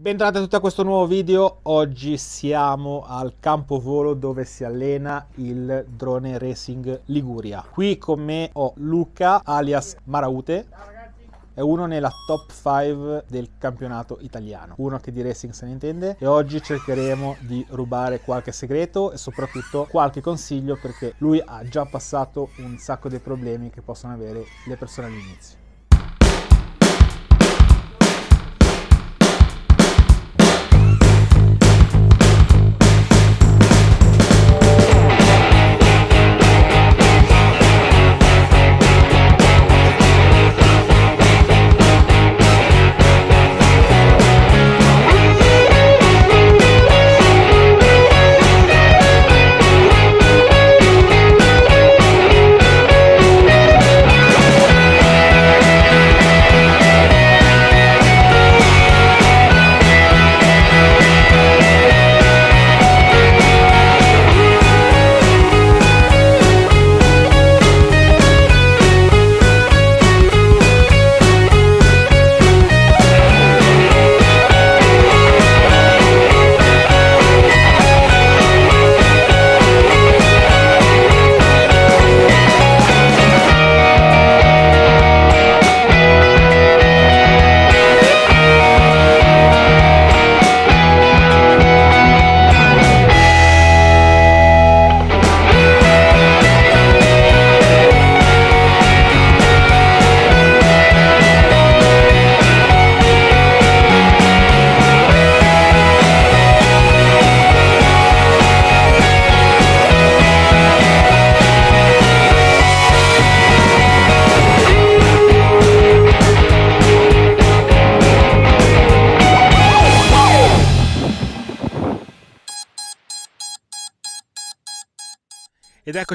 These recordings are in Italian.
Bentornati a tutti a questo nuovo video, oggi siamo al campo volo dove si allena il drone racing Liguria. Qui con me ho Luca alias Maraute, è uno nella top 5 del campionato italiano, uno che di racing se ne intende e oggi cercheremo di rubare qualche segreto e soprattutto qualche consiglio perché lui ha già passato un sacco dei problemi che possono avere le persone all'inizio.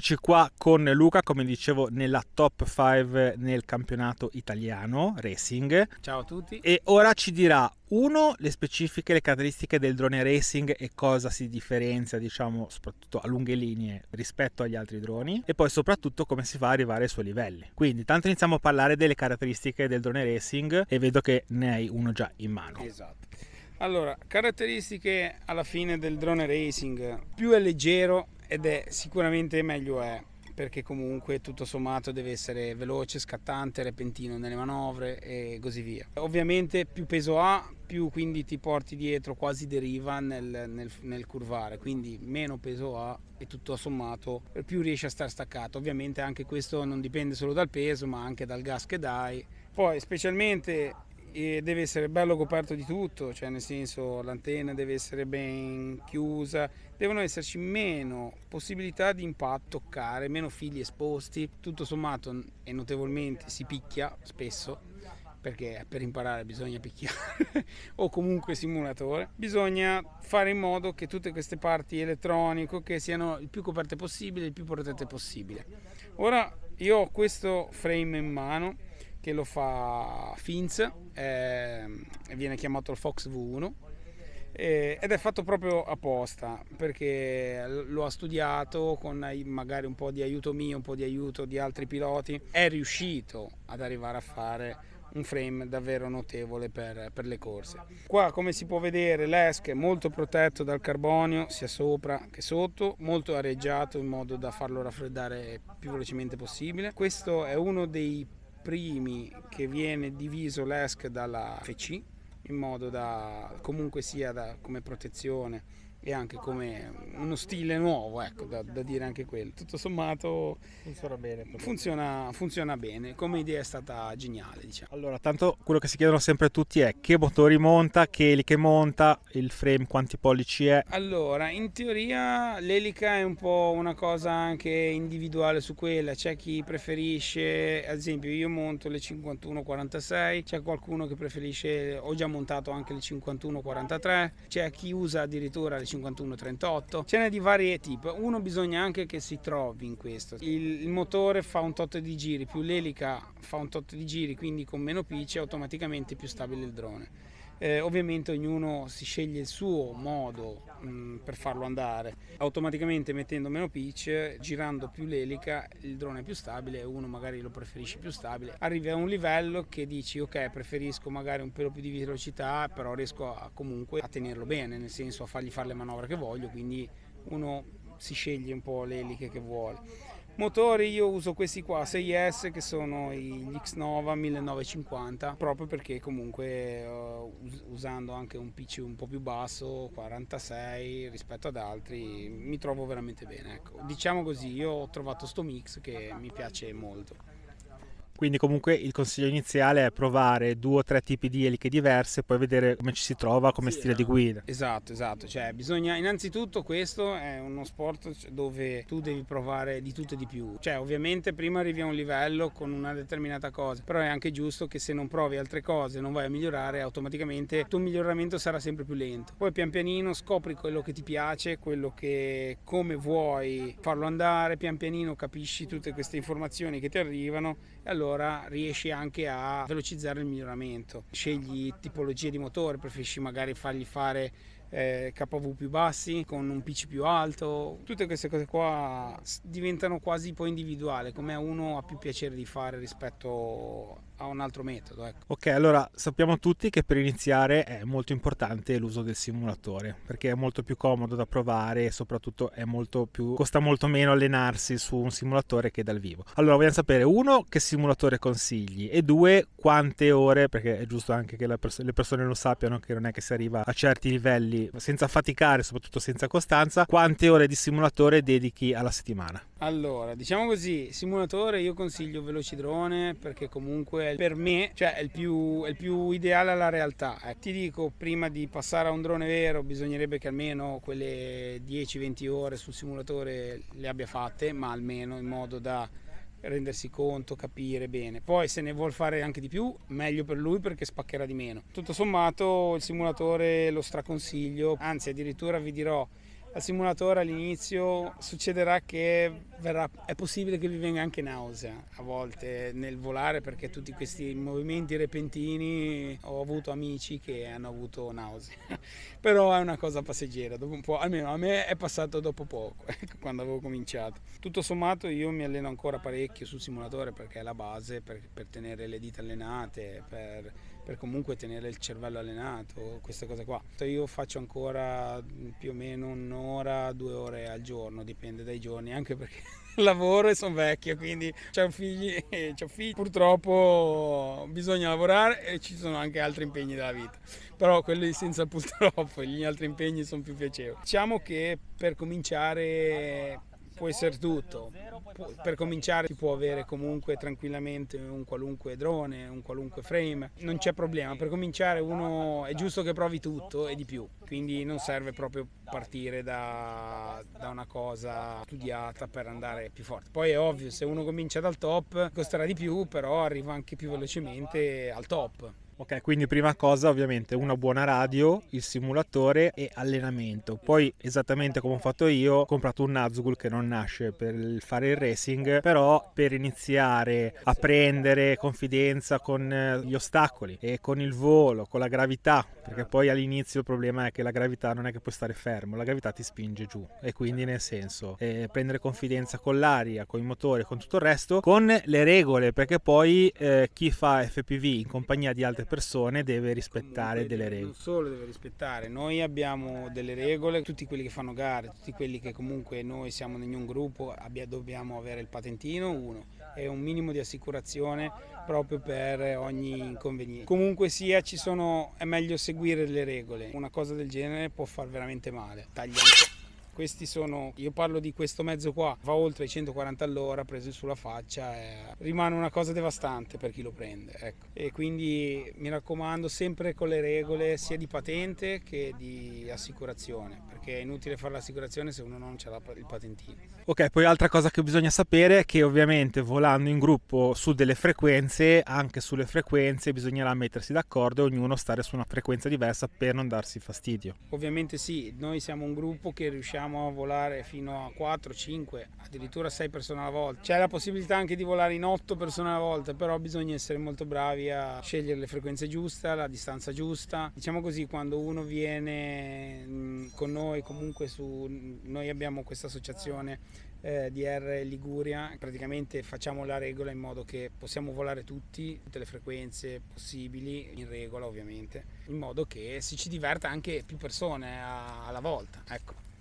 Eccoci qua con Luca, come dicevo, nella top 5 nel campionato italiano racing. Ciao a tutti. E ora ci dirà uno le specifiche, le caratteristiche del drone racing e cosa si differenzia, diciamo, soprattutto a lunghe linee rispetto agli altri droni e poi soprattutto come si fa ad arrivare ai suoi livelli. Quindi, tanto iniziamo a parlare delle caratteristiche del drone racing e vedo che ne hai uno già in mano. Esatto. Allora, caratteristiche alla fine del drone racing. Più è leggero ed è sicuramente meglio è, perché comunque tutto sommato deve essere veloce, scattante, repentino nelle manovre e così via. Ovviamente più peso ha, più quindi ti porti dietro quasi deriva nel, nel, nel curvare, quindi meno peso ha e tutto sommato più riesci a stare staccato. Ovviamente anche questo non dipende solo dal peso, ma anche dal gas che dai. Poi specialmente e deve essere bello coperto di tutto, cioè nel senso l'antenna deve essere ben chiusa, devono esserci meno possibilità di impatto, toccare, meno fili esposti, tutto sommato e notevolmente si picchia spesso perché per imparare bisogna picchiare o comunque simulatore. Bisogna fare in modo che tutte queste parti elettroniche che siano il più coperte possibile, il più protette possibile. Ora io ho questo frame in mano che lo fa Finz ehm, e viene chiamato il Fox V1 eh, ed è fatto proprio apposta perché lo ha studiato con magari un po' di aiuto mio, un po' di aiuto di altri piloti, è riuscito ad arrivare a fare un frame davvero notevole per, per le corse. Qua come si può vedere l'esc è molto protetto dal carbonio sia sopra che sotto, molto areggiato in modo da farlo raffreddare più velocemente possibile. Questo è uno dei primi che viene diviso l'ESC dalla FC in modo da comunque sia da, come protezione e anche come uno stile nuovo, ecco, da, da dire anche quello. Tutto sommato funziona bene, funziona, funziona bene, come idea è stata geniale. Diciamo. Allora, tanto quello che si chiedono sempre tutti è che motori monta, che eliche monta, il frame quanti pollici è. Allora, in teoria l'elica è un po' una cosa anche individuale su quella, c'è chi preferisce, ad esempio io monto le 51-46, c'è qualcuno che preferisce, ho già montato anche le 51-43, c'è chi usa addirittura le 51 51-38 ce n'è di varie tipi uno bisogna anche che si trovi in questo il, il motore fa un tot di giri più l'elica fa un tot di giri quindi con meno pitch è automaticamente più stabile il drone eh, ovviamente ognuno si sceglie il suo modo mh, mm, per farlo andare. Automaticamente mettendo meno pitch, girando più l'elica, il drone è più stabile, uno magari lo preferisce più stabile. Arrivi a un livello che dici ok, preferisco magari un pelo più di velocità, però riesco a, comunque a tenerlo bene, nel senso a fargli fare le manovre che voglio, quindi uno si sceglie un po' le eliche che vuole. Motori io uso questi qua, 6S che sono gli X9 1950, proprio perché comunque uh, usando anche un PC un po' più basso, 46 rispetto ad altri, mi trovo veramente bene. Ecco. Diciamo così, io ho trovato sto mix che mi piace molto. Quindi comunque il consiglio iniziale è provare due o tre tipi di eliche diverse e poi vedere come ci si trova come sì, stile no. di eh, guida. Esatto, esatto. Cioè, bisogna innanzitutto questo è uno sport cioè, dove tu devi provare di tutto e di più. Cioè, ovviamente prima arrivi a un livello con una determinata cosa, però è anche giusto che se non provi altre cose, non vai a migliorare, automaticamente il tuo miglioramento sarà sempre più lento. Poi pian pianino scopri quello che ti piace, quello che come vuoi farlo andare, pian pianino capisci tutte queste informazioni che ti arrivano e allora allora riesci anche a velocizzare il miglioramento. Scegli tipologie di motore, preferisci magari fargli fare eh, KV più bassi, con un pitch più alto, tutte queste cose qua diventano quasi poi individuali, come uno ha più piacere di fare rispetto a un altro metodo. Ecco. Ok, allora sappiamo tutti che per iniziare è molto importante l'uso del simulatore perché è molto più comodo da provare e soprattutto molto più, costa molto meno allenarsi su un simulatore che dal vivo. Allora vogliamo sapere uno che simulatore consigli e due quante ore perché è giusto anche che pers- le persone lo sappiano che non è che si arriva a certi livelli senza faticare soprattutto senza costanza quante ore di simulatore dedichi alla settimana allora, diciamo così, simulatore io consiglio Velocidrone perché comunque per me cioè, è, il più, è, il più, ideale alla realtà. Eh. Ti dico, prima di passare a un drone vero bisognerebbe che almeno quelle 10-20 ore sul simulatore le abbia fatte, ma almeno in modo da rendersi conto, capire bene. Poi se ne vuol fare anche di più, meglio per lui perché spaccherà di meno. Tutto sommato il simulatore lo straconsiglio, anzi addirittura vi dirò al simulatore all'inizio succederà che verrà, è possibile che vi venga anche nausea a volte nel volare perché tutti questi movimenti repentini ho avuto amici che hanno avuto nausea però è una cosa passeggera dopo un po' almeno a me è passato dopo poco ecco, quando avevo cominciato tutto sommato io mi alleno ancora parecchio sul simulatore perché è la base per, per tenere le dita allenate per per comunque tenere il cervello allenato, queste cose qua. Io faccio ancora mm, più o meno un'ora, due ore al giorno, dipende dai giorni, anche perché lavoro e sono vecchio, quindi ho figli, e ho figli, purtroppo bisogna lavorare e ci sono anche altri impegni della vita, però quelli senza purtroppo, gli altri impegni sono più piacevoli. Diciamo che per cominciare può essere tutto. Per cominciare si può avere comunque tranquillamente un qualunque drone, un qualunque frame, non c'è problema. Per cominciare uno è giusto che provi tutto e di più, quindi non serve proprio partire da, da una cosa studiata per andare più forte. Poi è ovvio, se uno comincia dal top costerà di più, però arriva anche più velocemente al top. Ok, quindi prima cosa ovviamente una buona radio, il simulatore e allenamento. Poi esattamente come ho fatto io, ho comprato un Nazgul che non nasce per fare il racing, però per iniziare a prendere confidenza con eh, gli ostacoli e con il volo, con la gravità, perché poi all'inizio il problema è che la gravità non è che puoi stare fermo, la gravità ti spinge giù e quindi nel senso eh, prendere confidenza con l'aria, con il motore, con tutto il resto, con le regole, perché poi eh, chi fa FPV in compagnia di altre persone persone deve rispettare delle regole. Non solo deve rispettare, noi abbiamo delle regole, tutti quelli che fanno gare, tutti quelli che comunque noi siamo in un gruppo abbia, dobbiamo avere il patentino, uno, e un minimo di assicurazione proprio per ogni inconveniente. Comunque sia ci sono, è meglio seguire le regole, una cosa del genere può far veramente male. Tagliamo. Questi sono, io parlo di questo mezzo qua, va oltre i 140 all'ora, preso sulla faccia, eh, rimane una cosa devastante per chi lo prende. Ecco. E quindi mi raccomando sempre con le regole sia di patente che di assicurazione, perché è inutile fare l'assicurazione se uno non ce l'ha il patentino. Ok, poi altra cosa che bisogna sapere è che ovviamente volando in gruppo su delle frequenze, anche sulle frequenze bisognerà mettersi d'accordo e ognuno stare su una frequenza diversa per non darsi fastidio. Ovviamente sì, noi siamo un gruppo che riusciamo riusciamo a volare fino a 4, 5, addirittura 6 persone alla volta. C'è la possibilità anche di volare in 8 persone alla volta, però bisogna essere molto bravi a scegliere le frequenze giuste, la distanza giusta. Diciamo così, quando uno viene mm, con noi, comunque su, noi abbiamo questa associazione eh, DR Liguria, praticamente facciamo la regola in modo che possiamo volare tutti, tutte le frequenze possibili, in regola ovviamente, in modo che si ci diverta anche più persone alla volta. Ecco.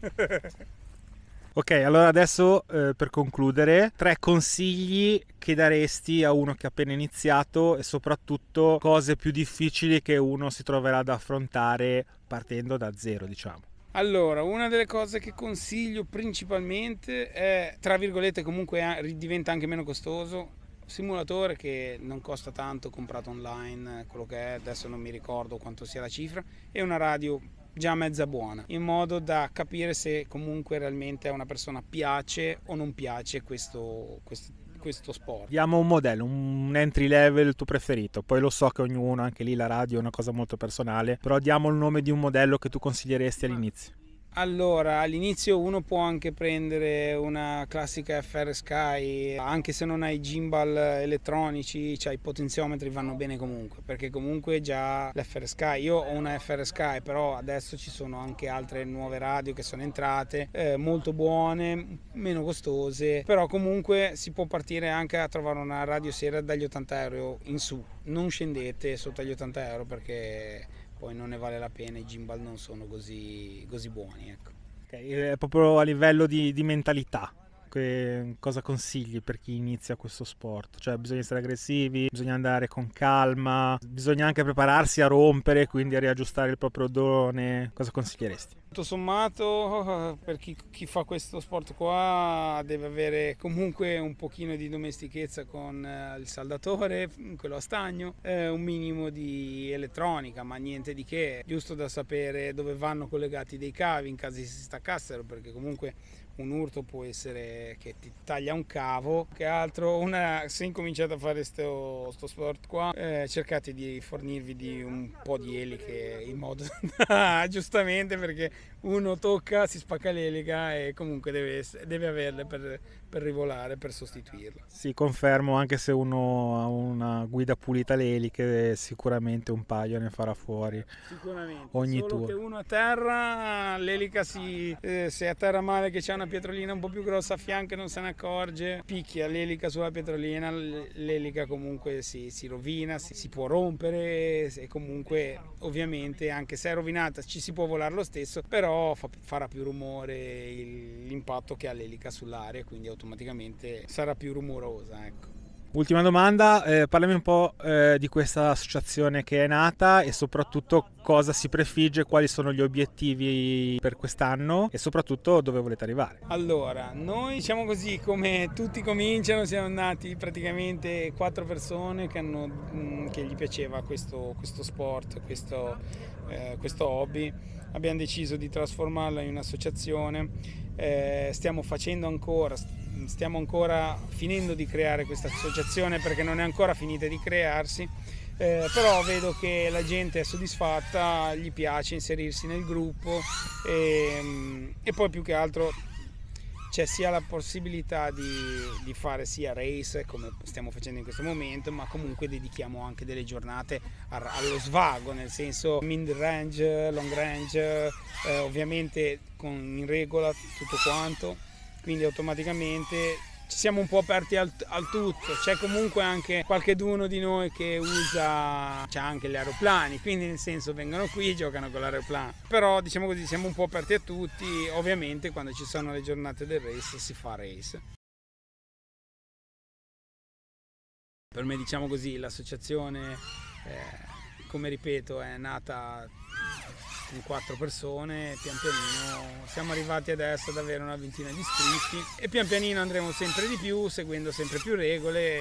ok, allora adesso eh, per concludere, tre consigli che daresti a uno che ha appena iniziato e soprattutto cose più difficili che uno si troverà ad affrontare partendo da zero, diciamo. Allora, una delle cose che consiglio principalmente è, tra virgolette, comunque diventa anche meno costoso, simulatore che non costa tanto, comprato online, quello che è, adesso non mi ricordo quanto sia la cifra, e una radio già mezza buona, in modo da capire se comunque realmente a una persona piace o non piace questo, questo questo sport. Diamo un modello, un entry level tuo preferito, poi lo so che ognuno, anche lì la radio è una cosa molto personale, però diamo il nome di un modello che tu consiglieresti ah. all'inizio. Allora, all'inizio uno può anche prendere una classica FR Sky, anche se non hai gimbal elettronici, cioè i potenziometri vanno bene comunque, perché comunque già l'FR Sky, io ho una FR Sky, però adesso ci sono anche altre nuove radio che sono entrate, eh, molto buone, meno costose, però comunque si può partire anche a trovare una radio sera dagli 80 euro in su, non scendete sotto gli 80 euro perché poi non ne vale la pena, i gimbal non sono così, così buoni. Ecco. Okay, eh, proprio a livello di, di mentalità, che, cosa consigli per chi inizia questo sport? Cioè bisogna essere aggressivi, bisogna andare con calma, bisogna anche prepararsi a rompere, quindi a riaggiustare il proprio odone. Cosa consiglieresti? Tutto sommato per chi, chi, fa questo sport qua deve avere comunque un pochino di domestichezza con eh, il saldatore, mm, quello a stagno, eh, un minimo di elettronica ma niente di che, giusto da sapere dove vanno collegati dei cavi in caso si staccassero perché comunque un urto può essere che ti taglia un cavo che altro una, se incominciate a fare questo sport qua eh, cercate di fornirvi di un po' di eliche in modo da, giustamente perché uno tocca, si spacca l'elica e comunque deve, deve averle per, per rivolare, per sostituirla. Sì, confermo, anche se uno ha una guida pulita le eliche, sicuramente un paio ne farà fuori. Sicuramente, ogni solo tour. che uno a terra, l'elica si, eh, se a terra male che c'è una pietrolina un po' più grossa a fianco e non se ne accorge, picchia l'elica sulla pietrolina, l'elica comunque si, si rovina, si, si, può rompere e comunque ovviamente anche se è rovinata ci si può volare lo stesso, però fa, farà più rumore il, l'impatto che ha l'elica sull'aria, quindi è automaticamente sarà più rumorosa. Ecco. Ultima domanda, eh, parlami un po' eh, di questa associazione che è nata e soprattutto cosa si prefigge, quali sono gli obiettivi per quest'anno e soprattutto dove volete arrivare. Allora, noi diciamo così come tutti cominciano, siamo andati praticamente quattro persone che, hanno, mh, mm, che gli piaceva questo, questo sport, questo, eh, questo hobby abbiamo deciso di trasformarla in un'associazione, eh, stiamo facendo ancora, stiamo ancora finendo di creare questa associazione perché non è ancora finita di crearsi, eh, però vedo che la gente è soddisfatta, gli piace inserirsi nel gruppo e, mm, e poi più che altro c'è sia la possibilità di, di, fare sia race come stiamo facendo in questo momento, ma comunque dedichiamo anche delle giornate allo svago, nel senso mid range, long range, eh, ovviamente con, in regola tutto quanto, quindi automaticamente ci siamo un po' aperti al, al tutto, c'è comunque anche qualche d'uno di noi che usa, c'è anche gli aeroplani, quindi nel senso vengono qui e giocano con l'aeroplano, però diciamo così siamo un po' aperti a tutti, ovviamente quando ci sono le giornate del race si fa race. Per me diciamo così l'associazione, eh, come ripeto, è nata in quattro persone, pian pianino siamo arrivati adesso ad avere una ventina di iscritti e pian pianino andremo sempre di più, seguendo sempre più regole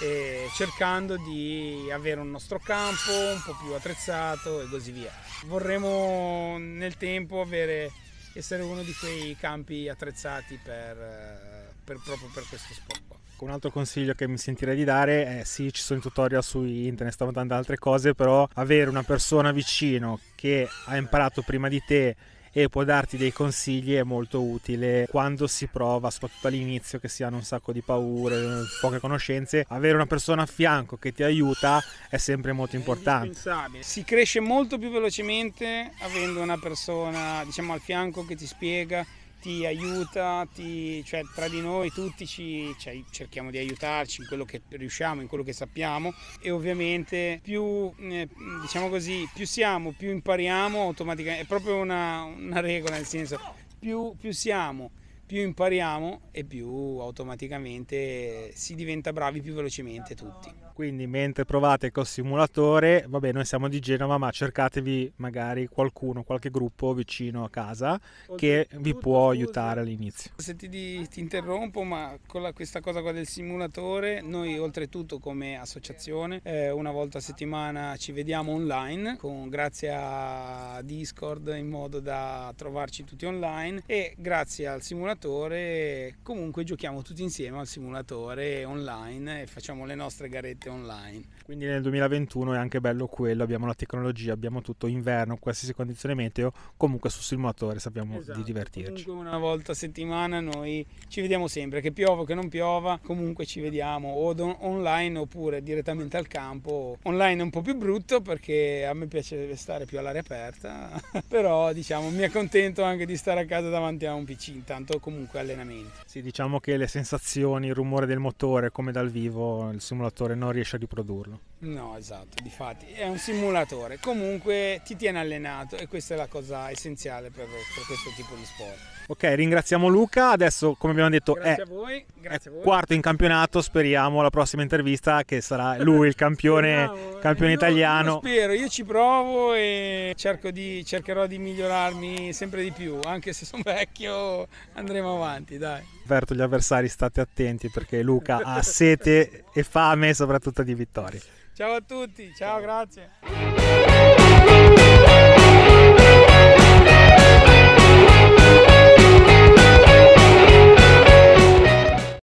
e cercando di avere un nostro campo un po' più attrezzato e così via. Vorremmo nel tempo avere, essere uno di quei campi attrezzati per, per, proprio per questo sport. Un altro consiglio che mi sentirei di dare è sì, ci sono i tutorial su internet, stavo dando altre cose, però avere una persona vicino che ha imparato prima di te e può darti dei consigli è molto utile quando si prova, soprattutto all'inizio che si hanno un sacco di paure, poche conoscenze, avere una persona a fianco che ti aiuta è sempre molto importante. Si cresce molto più velocemente avendo una persona, diciamo, al fianco che ti spiega ti aiuta, ti, cioè, tra di noi tutti ci, cioè, cerchiamo di aiutarci in quello che riusciamo, in quello che sappiamo e ovviamente più, eh, diciamo così, più siamo, più impariamo automaticamente, è proprio una, una regola nel senso, più, più siamo, più impariamo e più automaticamente si diventa bravi più velocemente tutti. Quindi mentre provate col simulatore, vabbè noi siamo di Genova ma cercatevi magari qualcuno, qualche gruppo vicino a casa Oltretutto, che vi può aiutare all'inizio. Se ti, ti, interrompo ma con la, questa cosa qua del simulatore, noi oltretutto come associazione eh, una volta a settimana ci vediamo online con, grazie a Discord in modo da trovarci tutti online e grazie al simulatore comunque giochiamo tutti insieme al simulatore online e facciamo le nostre garette totalmente online. Quindi nel 2021 è anche bello quello, abbiamo la tecnologia, abbiamo tutto inverno, qualsiasi condizione meteo, comunque sul simulatore sappiamo esatto, di divertirci. Comunque una volta a settimana noi ci vediamo sempre, che piova o che non piova, comunque ci vediamo o don- online oppure direttamente al campo. Online è un po' più brutto perché a me piace stare più all'aria aperta, però diciamo mi accontento anche di stare a casa davanti a un PC, intanto comunque allenamento. Sì, diciamo che le sensazioni, il rumore del motore come dal vivo il simulatore non riesce a riprodurlo No, esatto, difatti è un simulatore, comunque ti tiene allenato e questa è la cosa essenziale per, per questo tipo di sport. Ok, ringraziamo Luca, adesso come abbiamo detto grazie è, voi, è quarto in campionato, speriamo la prossima intervista che sarà lui il campione, campione eh, italiano. Io spero, io ci provo e di, cercherò di migliorarmi sempre di più, anche se sono vecchio andremo avanti, dai. Avverto gli avversari, state attenti perché Luca ha sete e fame soprattutto di vittorie. Ciao a tutti, ciao. grazie.